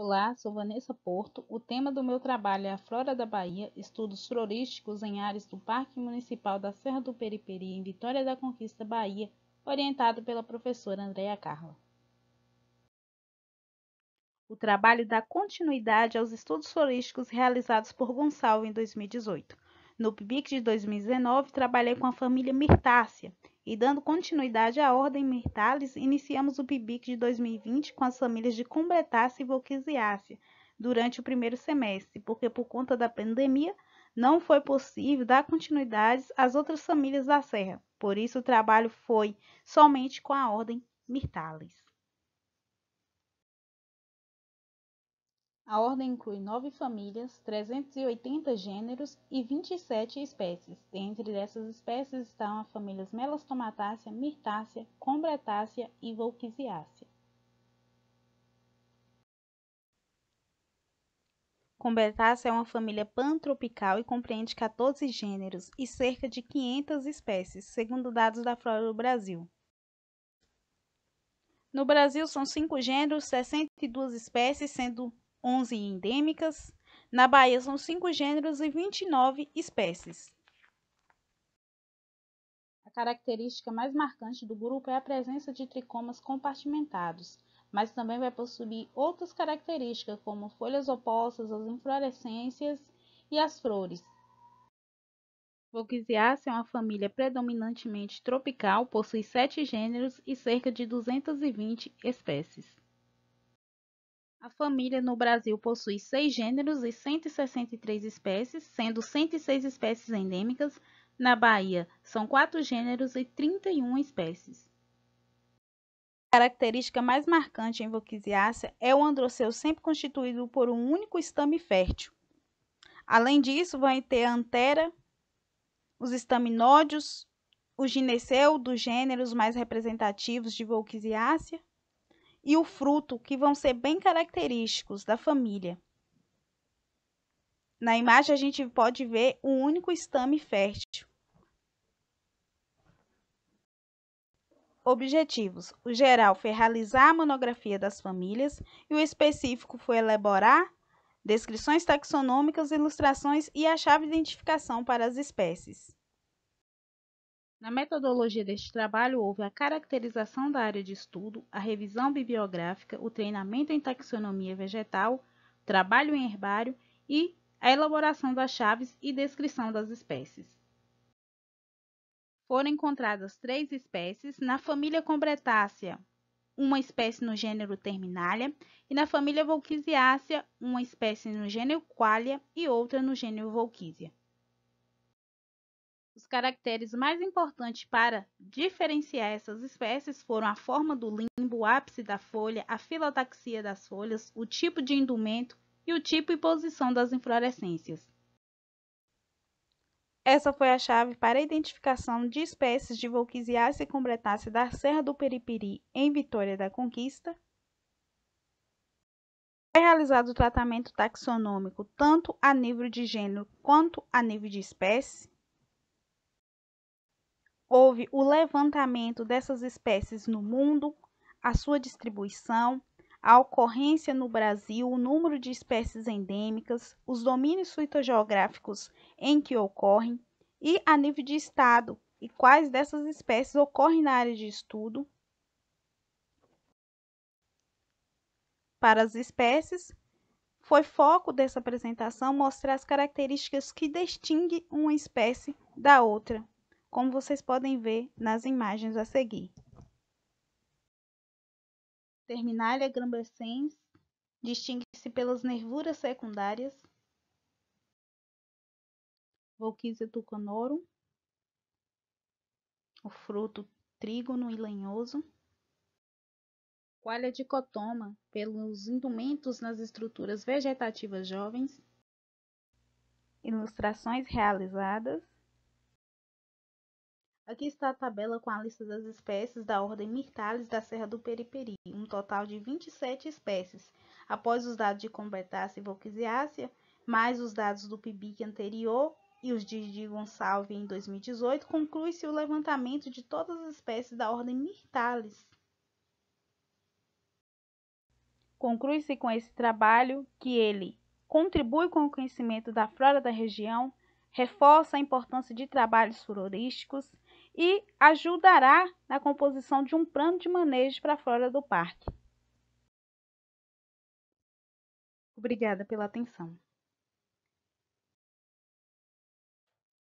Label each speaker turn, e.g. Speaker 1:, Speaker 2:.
Speaker 1: Olá, sou Vanessa Porto. O tema do meu trabalho é a Flora da Bahia, estudos florísticos em áreas do Parque Municipal da Serra do Periperi, em Vitória da Conquista, Bahia, orientado pela professora Andréa Carla. O trabalho dá continuidade aos estudos florísticos realizados por Gonçalves em 2018. No PIBIC de 2019, trabalhei com a família Mirtácia, e dando continuidade à Ordem Mirtales, iniciamos o PIBIC de 2020 com as famílias de Cumbretácea e Volquisiácea durante o primeiro semestre, porque por conta da pandemia não foi possível dar continuidade às outras famílias da Serra. Por isso o trabalho foi somente com a Ordem Mirtales. A ordem inclui nove famílias, 380 gêneros e 27 espécies. Dentre essas espécies estão as famílias Melastomatácea, Mirtácea, Combretácea e Volquiziácea. Combretácea é uma família pantropical e compreende 14 gêneros e cerca de 500 espécies, segundo dados da Flora do Brasil. No Brasil, são cinco gêneros, 62 espécies, sendo 11 endêmicas. Na Bahia são 5 gêneros e 29 espécies. A característica mais marcante do grupo é a presença de tricomas compartimentados, mas também vai possuir outras características como folhas opostas, as inflorescências e as flores. Voxiaceae é uma família predominantemente tropical, possui sete gêneros e cerca de 220 espécies. A família no Brasil possui seis gêneros e 163 espécies, sendo 106 espécies endêmicas. Na Bahia, são quatro gêneros e 31 espécies. A característica mais marcante em Voquisiacea é o androceu sempre constituído por um único estame fértil. Além disso, vai ter a antera, os estaminódios, o gineceu dos gêneros mais representativos de Volxiácea e o fruto que vão ser bem característicos da família. Na imagem a gente pode ver um único estame fértil. Objetivos: o geral foi realizar a monografia das famílias e o específico foi elaborar descrições taxonômicas, ilustrações e a chave de identificação para as espécies. Na metodologia deste trabalho houve a caracterização da área de estudo, a revisão bibliográfica, o treinamento em taxonomia vegetal, trabalho em herbário e a elaboração das chaves e descrição das espécies. Foram encontradas três espécies na família Combretácea, uma espécie no gênero Terminalia, e na família Volquisiácea, uma espécie no gênero Qualia e outra no gênero Volquisia. Os caracteres mais importantes para diferenciar essas espécies foram a forma do limbo, o ápice da folha, a filotaxia das folhas, o tipo de indumento e o tipo e posição das inflorescências. Essa foi a chave para a identificação de espécies de Volquisiaceae e Combretaceae da Serra do Peripiri em Vitória da Conquista. É realizado o tratamento taxonômico tanto a nível de gênero quanto a nível de espécie houve o levantamento dessas espécies no mundo, a sua distribuição, a ocorrência no Brasil, o número de espécies endêmicas, os domínios fitogeográficos em que ocorrem e a nível de estado e quais dessas espécies ocorrem na área de estudo. Para as espécies, foi foco dessa apresentação mostrar as características que distinguem uma espécie da outra como vocês podem ver nas imagens a seguir. Terminalia grambescens distingue-se pelas nervuras secundárias, Volquisia tucanorum, o fruto trígono e lenhoso, qualha dicotoma, pelos indumentos nas estruturas vegetativas jovens, ilustrações realizadas, Aqui está a tabela com a lista das espécies da ordem Mirtales da Serra do Periperi, um total de 27 espécies. Após os dados de Combetácea e Volquiziácea, mais os dados do PIBIC anterior e os de, Gonçalves em 2018, conclui-se o levantamento de todas as espécies da ordem Mirtales. Conclui-se com esse trabalho que ele contribui com o conhecimento da flora da região, reforça a importância de trabalhos florísticos, e ajudará na composição de um plano de manejo para a flora do parque. Obrigada pela atenção.